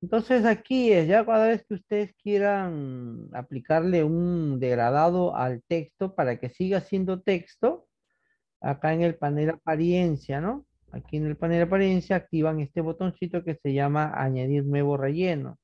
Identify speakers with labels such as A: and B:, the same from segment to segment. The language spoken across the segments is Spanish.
A: Entonces aquí es, ya cada vez que ustedes quieran aplicarle un degradado al texto para que siga siendo texto, acá en el panel apariencia, ¿no? Aquí en el panel apariencia activan este botoncito que se llama añadir nuevo relleno.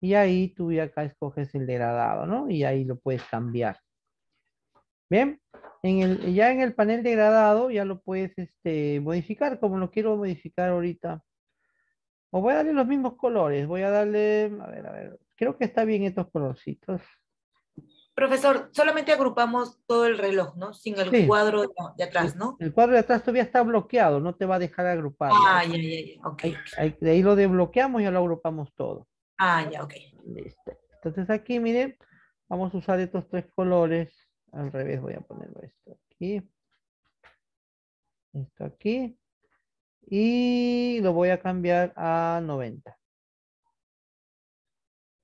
A: Y ahí tú ya acá escoges el degradado, ¿no? Y ahí lo puedes cambiar. Bien, en ya en el panel degradado ya lo puedes este, modificar como lo quiero modificar ahorita. O voy a darle los mismos colores. Voy a darle, a ver, a ver. Creo que está bien estos colorcitos. Profesor, solamente agrupamos todo el reloj, ¿no? Sin el cuadro de, atrás, ¿no? El cuadro de atrás todavía está bloqueado, no te va a dejar agrupar. Ah, ya, ya, ya. Okay. de ahí lo desbloqueamos y ya lo agrupamos todo. Ah, ya, ok. Listo. Entonces aquí, miren, vamos a usar estos tres colores. Al revés voy a ponerlo esto aquí. Esto aquí y lo voy a cambiar a 90.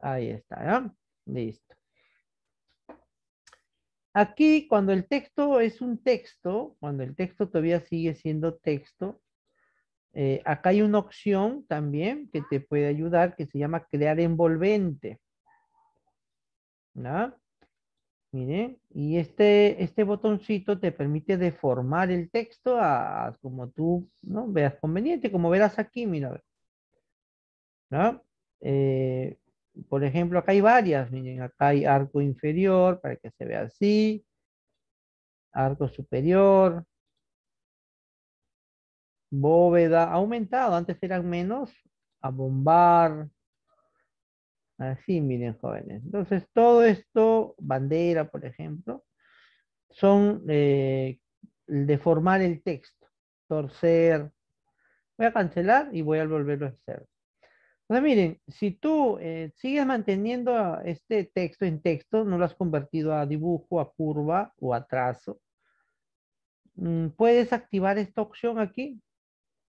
A: Ahí está, ¿ya? Listo. Aquí, cuando el texto es un texto, cuando el texto todavía sigue siendo texto, eh, acá hay una opción también que te puede ayudar que se llama crear envolvente. ¿no? Miren, y este, este botoncito te permite deformar el texto a, como tú ¿no? veas conveniente, como verás aquí, mira. Eh, por ejemplo, acá hay varias, miren, acá hay arco inferior para que se vea así, arco superior, bóveda, aumentado, antes eran menos, a bombar, Así, miren, jóvenes. Entonces, todo esto, bandera, por ejemplo, son eh, deformar el texto, torcer. Voy a cancelar y voy a volverlo a hacer. Entonces miren, si tú eh, sigues manteniendo este texto en texto, no lo has convertido a dibujo, a curva o a trazo, mm, puedes activar esta opción aquí,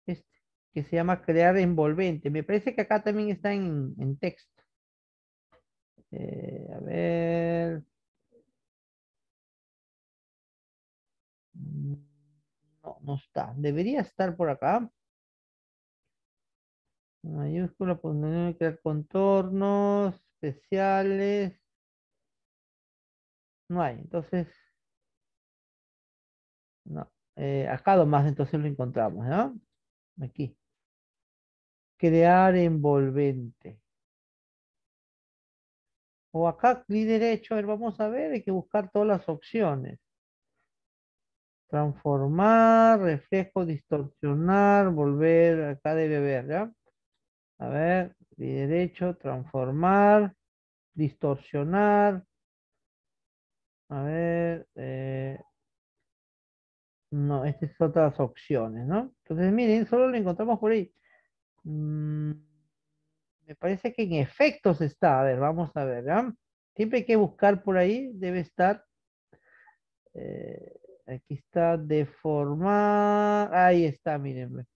A: este, que se llama crear envolvente. Me parece que acá también está en texto. Eh, a ver. No, no está. Debería estar por acá. Mayúscula, pues crear contornos especiales. No hay, entonces. No. Eh, acá nomás entonces lo encontramos, Aquí. Crear envolvente o acá clic derecho, a ver, vamos a ver, hay que buscar todas las opciones. Transformar, reflejo, distorsionar, volver, acá debe ver, ¿ya? A ver, clic derecho, transformar, distorsionar. A ver, eh, no, estas son otras opciones, ¿no? Entonces, miren, solo lo encontramos por ahí. Mm me parece que en efectos está. A ver, vamos a ver. ¿verdad? ¿ah? Siempre hay que buscar por ahí. Debe estar. Eh, aquí está. Deformar. Ahí está, miren.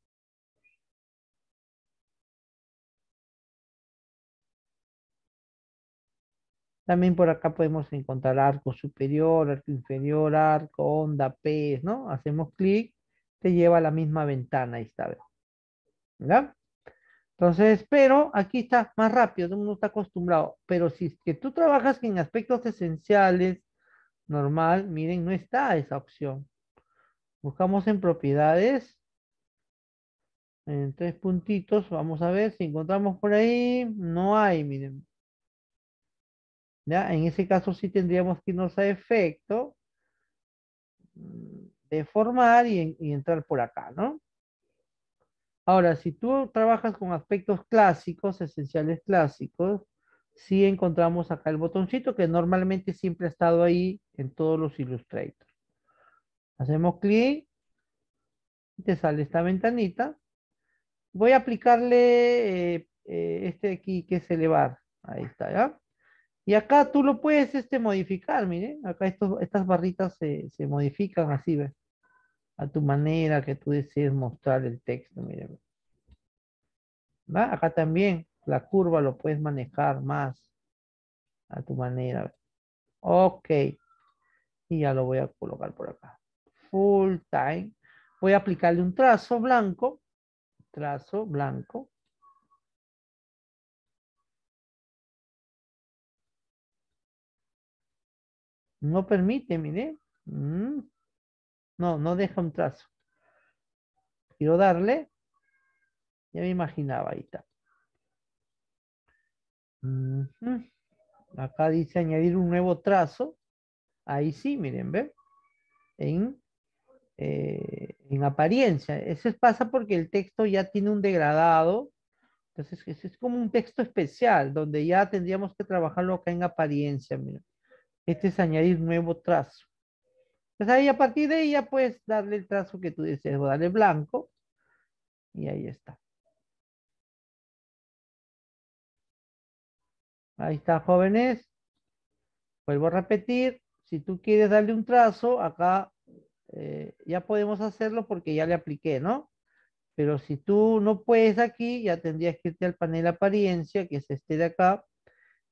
A: También por acá podemos encontrar arco superior, arco inferior, arco, onda, pez, ¿no? Hacemos clic, te lleva a la misma ventana, ahí está, ¿verdad? Entonces, pero aquí está más rápido, todo mundo está acostumbrado. Pero si es que tú trabajas en aspectos esenciales, normal, miren, no está esa opción. Buscamos en propiedades. En tres puntitos, vamos a ver si encontramos por ahí. No hay, miren. ¿Ya? En ese caso sí tendríamos que irnos a efecto. Mm, Deformar y entrar por acá, ¿no? Ahora, si tú trabajas con aspectos clásicos, esenciales clásicos, sí encontramos acá el botoncito que normalmente siempre ha estado ahí en todos los Illustrator. Hacemos clic, te sale esta ventanita. Voy a aplicarle eh, eh, este aquí que es elevar. Ahí está, ¿ya? Y acá tú lo puedes este, modificar, miren. Acá estas barritas se, se modifican así, ¿ves? a tu manera que tú decides mostrar el texto. Miren. ¿Va? Acá también la curva lo puedes manejar más a tu manera. Ok. Y ya lo voy a colocar por acá. Full time. Voy a aplicarle un trazo blanco. Trazo blanco. No permite, mire. Mm. No, no deja un trazo. Quiero darle. Ya me imaginaba, ahí está. Acá dice añadir un nuevo trazo. Ahí sí, miren, ¿ven? En, eh, en apariencia. Eso pasa porque el texto ya tiene un degradado. Entonces, es como un texto especial, donde ya tendríamos que trabajarlo acá en apariencia, miren. Este es añadir nuevo trazo. Pues ahí a partir de ella puedes darle el trazo que tú deseas o darle blanco. Y ahí está. Ahí está, jóvenes. Vuelvo a repetir. Si tú quieres darle un trazo, acá eh, ya podemos hacerlo porque ya le apliqué, ¿no? Pero si tú no puedes aquí, ya tendrías que irte al panel apariencia, que es este de acá.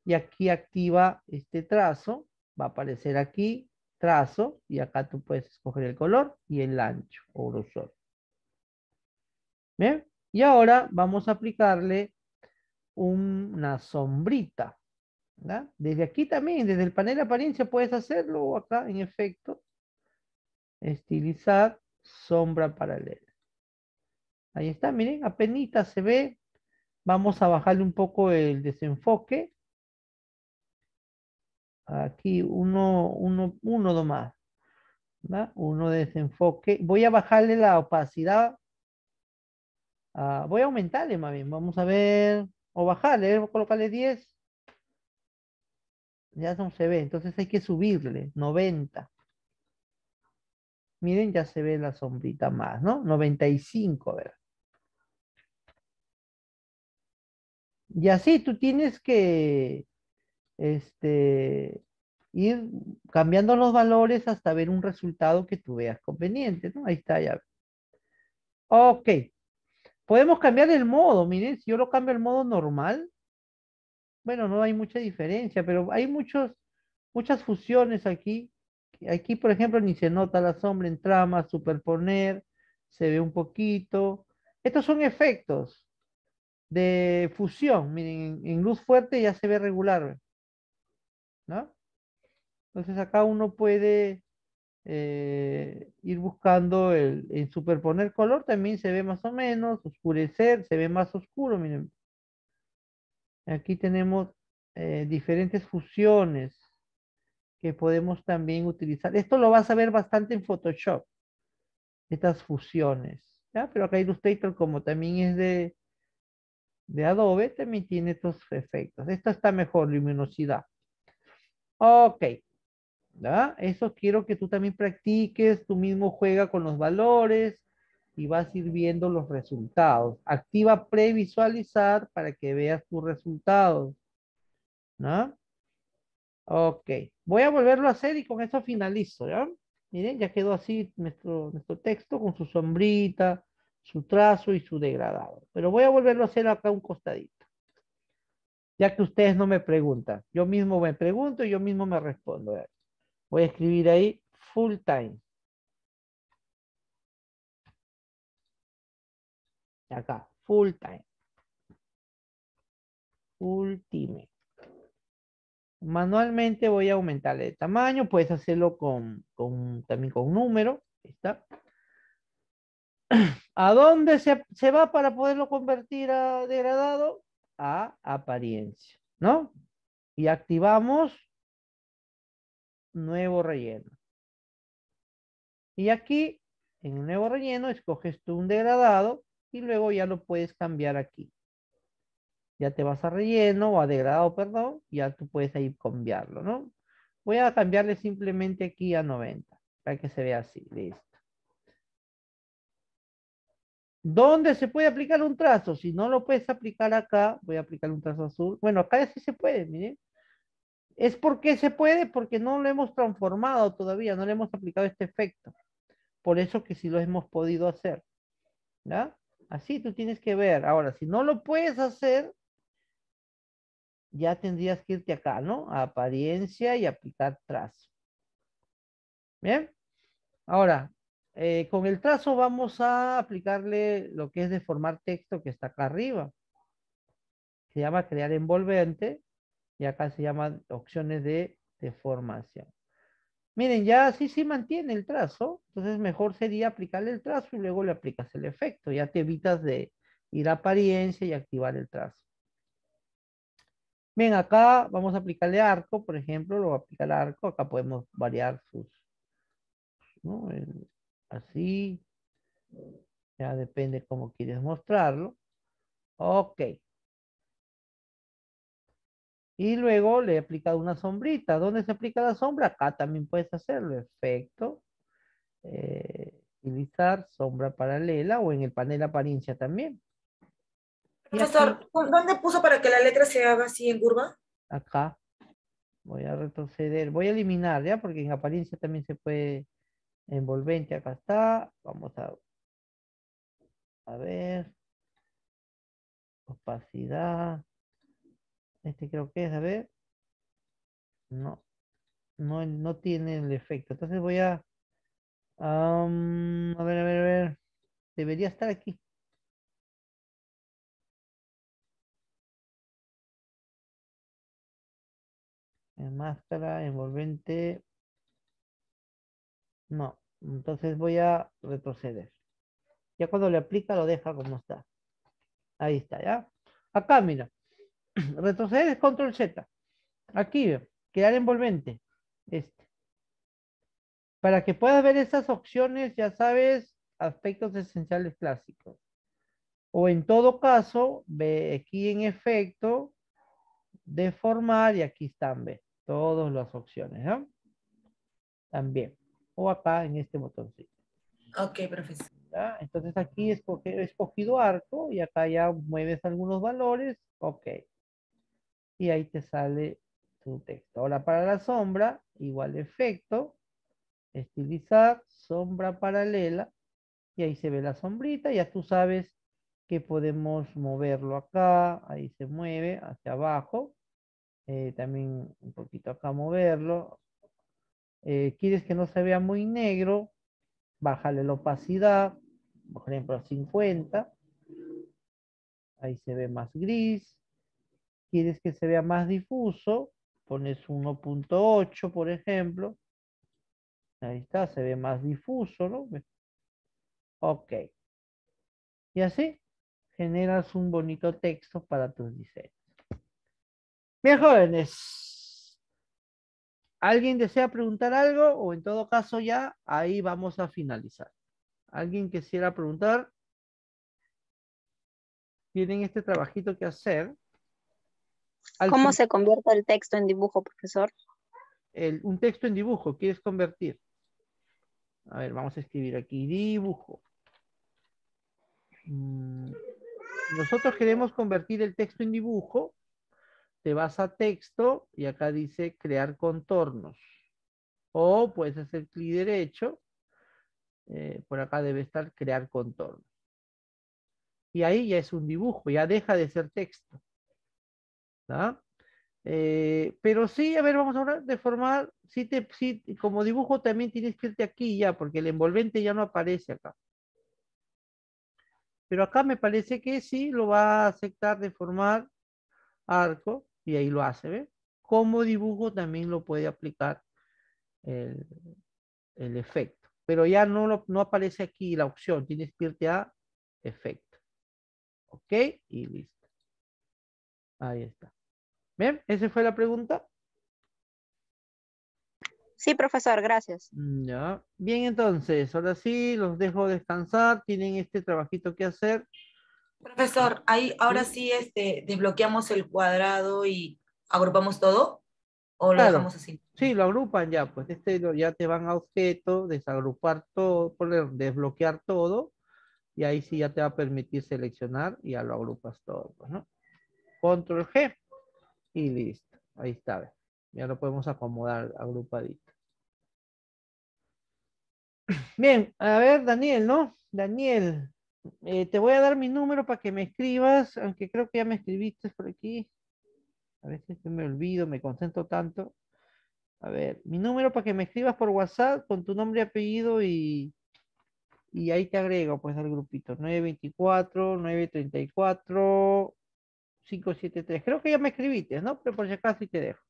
A: Y aquí activa este trazo. Va a aparecer aquí trazo y acá tú puedes escoger el color y el ancho o grosor. ¿Bien? Y ahora vamos a aplicarle una sombrita. Desde aquí también, desde el panel apariencia puedes hacerlo acá en efecto. Estilizar sombra paralela. Ahí está, miren, apenas se ve. Vamos a bajarle un poco el desenfoque Aquí uno, uno, uno más, ¿verdad? Uno de desenfoque. Voy a bajarle la opacidad. Ah, voy a aumentarle más bien. Vamos a ver. O bajarle, eh, voy a colocarle 10. Ya no se ve. Entonces hay que subirle. 90. Miren, ya se ve la sombrita más, ¿no? 95, ¿verdad? Y así tú tienes que este, ir cambiando los valores hasta ver un resultado que tú veas conveniente, ¿no? Ahí está, ya. Ok. Podemos cambiar el modo, miren, si yo lo cambio al modo normal, bueno, no hay mucha diferencia, pero hay muchos, muchas fusiones aquí. Aquí, por ejemplo, ni se nota la sombra en trama, superponer, se ve un poquito. Estos son efectos de fusión. Miren, en luz fuerte ya se ve regular. Entonces acá uno puede eh, ir buscando el, superponer color, también se ve más o menos, oscurecer, se ve más oscuro, miren. Aquí tenemos eh, diferentes fusiones que podemos también utilizar. Esto lo vas a ver bastante en Photoshop, estas fusiones. Pero acá Illustrator, como también es de, de Adobe, también tiene estos efectos. Esto está mejor, luminosidad. Ok. ¿Ya? Eso quiero que tú también practiques, tú mismo juega con los valores y vas a ir viendo los resultados. Activa previsualizar para que veas tus resultados. ¿No? Ok. Voy a volverlo a hacer y con eso finalizo, ¿ya? Miren, ya quedó así nuestro, nuestro texto con su sombrita, su trazo y su degradado. Pero voy a volverlo a hacer acá un costadito ya que ustedes no me preguntan. Yo mismo me pregunto y yo mismo me respondo. Voy a escribir ahí full time. Acá, full time. Ultime. Manualmente voy a aumentarle el tamaño. Puedes hacerlo con, con también con número. ¿Está? ¿A dónde se, se va para poderlo convertir a degradado? a apariencia, ¿no? Y activamos nuevo relleno. Y aquí, en nuevo relleno, escoges tú un degradado y luego ya lo puedes cambiar aquí. Ya te vas a relleno o a degradado, perdón, ya tú puedes ahí cambiarlo, ¿no? Voy a cambiarle simplemente aquí a 90 para que se vea así, listo. ¿Dónde se puede aplicar un trazo? Si no lo puedes aplicar acá, voy a aplicar un trazo azul. Bueno, acá sí se puede, miren. ¿Es porque se puede? Porque no lo hemos transformado todavía, no le hemos aplicado este efecto. Por eso que sí lo hemos podido hacer. ¿Ya? Así tú tienes que ver. Ahora, si no lo puedes hacer, ya tendrías que irte acá, ¿no? A apariencia y aplicar trazo. ¿Bien? Ahora, eh, con el trazo vamos a aplicarle lo que es deformar texto que está acá arriba. Se llama crear envolvente y acá se llaman opciones de deformación. Miren, ya así sí mantiene el trazo, entonces mejor sería aplicarle el trazo y luego le aplicas el efecto. Ya te evitas de ir a apariencia y activar el trazo. Bien, acá vamos a aplicarle arco, por ejemplo, lo va a aplicar arco. Acá podemos variar sus así. Ya depende cómo quieres mostrarlo. Ok. Y luego le he aplicado una sombrita. ¿Dónde se aplica la sombra? Acá también puedes hacerlo. Efecto. Eh, utilizar sombra paralela o en el panel apariencia también. Profesor, ¿dónde puso para que la letra se haga así en curva? Acá. Voy a retroceder. Voy a eliminar, ¿ya? Porque en apariencia también se puede envolvente acá está. Vamos a, a ver. Opacidad. Este creo que es, a ver. No, no, tiene el efecto. Entonces voy a, a ver, a ver, a ver. Debería estar aquí. máscara, envolvente, no, entonces voy a retroceder. Ya cuando le aplica lo deja como está. Ahí está, ¿ya? Acá, mira. Retroceder es control Z. Aquí, crear envolvente. Este. Para que puedas ver esas opciones, ya sabes, aspectos esenciales clásicos. O en todo caso, ve aquí en efecto, deformar y aquí están, ve, todas las opciones. ¿ya? También o acá en este botoncito. Ok, profesor. Entonces aquí he escogido arco. y acá ya mueves algunos valores. Ok. Y ahí te sale tu texto. Ahora para la sombra, igual efecto, estilizar, sombra paralela. Y ahí se ve la sombrita. Ya tú sabes que podemos moverlo acá. Ahí se mueve hacia abajo. Eh, también un poquito acá moverlo. Eh, quieres que no se vea muy negro, bájale la opacidad, por ejemplo a 50. Ahí se ve más gris. Quieres que se vea más difuso, pones 1.8, por ejemplo. Ahí está, se ve más difuso, ¿no? Ok. Y así generas un bonito texto para tus diseños. Bien, jóvenes. ¿Alguien desea preguntar algo o en todo caso ya ahí vamos a finalizar? ¿Alguien quisiera preguntar? Tienen este trabajito que hacer. ¿Cómo se convierte el texto en dibujo, profesor? un texto en dibujo, ¿quieres convertir? A ver, vamos a escribir aquí dibujo. Mm, nosotros queremos convertir el texto en dibujo te vas a texto y acá dice crear contornos. O puedes hacer clic derecho. Eh, por acá debe estar crear contornos. Y ahí ya es un dibujo, ya deja de ser texto. Eh, pero sí, a ver, vamos a hablar de formar. como dibujo también tienes que irte aquí ya, porque el envolvente ya no aparece acá. Pero acá me parece que sí lo va a aceptar de formar arco y ahí lo hace. ¿ve? Como dibujo también lo puede aplicar el, efecto. Pero ya no, no aparece aquí la opción. Tienes que irte a efecto. ¿Ok? Y listo. Ahí está. ¿Ves? ¿Esa fue la pregunta? Sí, profesor, gracias. Mm, Bien, entonces, ahora sí, los dejo descansar. Tienen este trabajito que hacer. Profesor, ahí ahora sí este, desbloqueamos el cuadrado y agrupamos todo o lo así. Sí, lo agrupan ya, pues este ya te van a objeto, desagrupar todo, poner, desbloquear todo y ahí sí ya te va a permitir seleccionar y ya lo agrupas todo, pues, ¿no? Control G y listo. Ahí está, ya lo podemos acomodar agrupadito. Bien, a ver, Daniel, ¿no? Daniel, eh, te voy a dar mi número para que me escribas, aunque creo que ya me escribiste por aquí. A veces me olvido, me concentro tanto. A ver, mi número para que me escribas por WhatsApp con tu nombre y apellido y, y ahí te agrego pues al grupito. 924, 934, 573. Creo que ya me escribiste, ¿no? Pero por si acaso sí te dejo.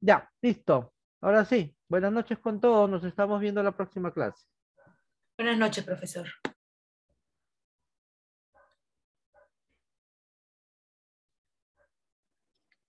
A: Ya, listo. Ahora sí, buenas noches con todos. Nos estamos viendo en la próxima clase. Buenas noches, profesor.